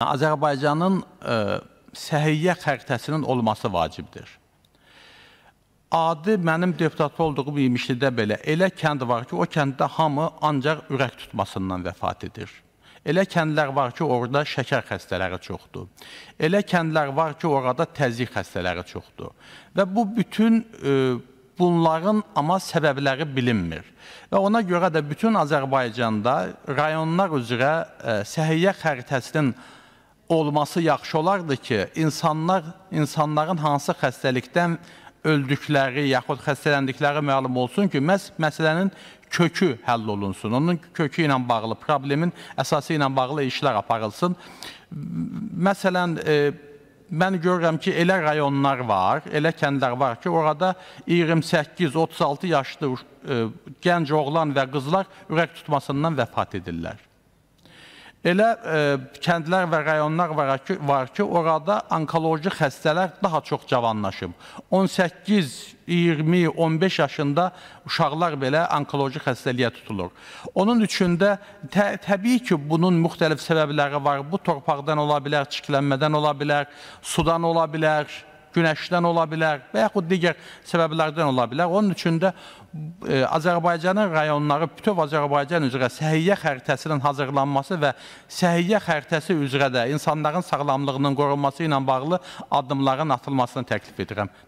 Azərbaycanın ə, e, səhiyyə xəritəsinin olması vacibdir. Adi mənim deputat olduğum İmişlidə belə elə kənd var ki, o kənddə hamı ancaq ürək tutmasından vəfat edir. Elə kəndlər var ki, orada şəkər xəstələri çoxdur. Elə kəndlər var ki, orada təzyiq xəstələri çoxdur. Və bu bütün ə, e, bunların amma səbəbləri bilinmir. Və ona görə də bütün Azərbaycanda rayonlar üzrə ə, e, səhiyyə xəritəsinin olması yaxşı olardı ki, insanlar insanların hansı xəstəlikdən öldükləri yaxud xəstələndikləri məlum olsun ki, məhz məsələnin kökü həll olunsun. Onun kökü ilə bağlı, problemin əsası ilə bağlı işlər aparılsın. Məsələn, e, mən görürəm ki, elə rayonlar var, elə kəndlər var ki, orada 28-36 yaşlı e, gənc oğlan və qızlar ürək tutmasından vəfat edirlər. Elə ə, e, kəndlər və rayonlar var ki, var ki, orada onkoloji xəstələr daha çox cavanlaşıb. 18, 20, 15 yaşında uşaqlar belə onkoloji xəstəliyə tutulur. Onun üçün də tə, təbii ki, bunun müxtəlif səbəbləri var. Bu torpaqdan ola bilər, çiklənmədən ola bilər, sudan ola bilər, günəşdən ola bilər və yaxud digər səbəblərdən ola bilər. Onun üçün də e, Azərbaycanın rayonları bütöv Azərbaycan üzrə səhiyyə xəritəsinin hazırlanması və səhiyyə xəritəsi üzrə də insanların sağlamlığının qorunması ilə bağlı addımların atılmasını təklif edirəm.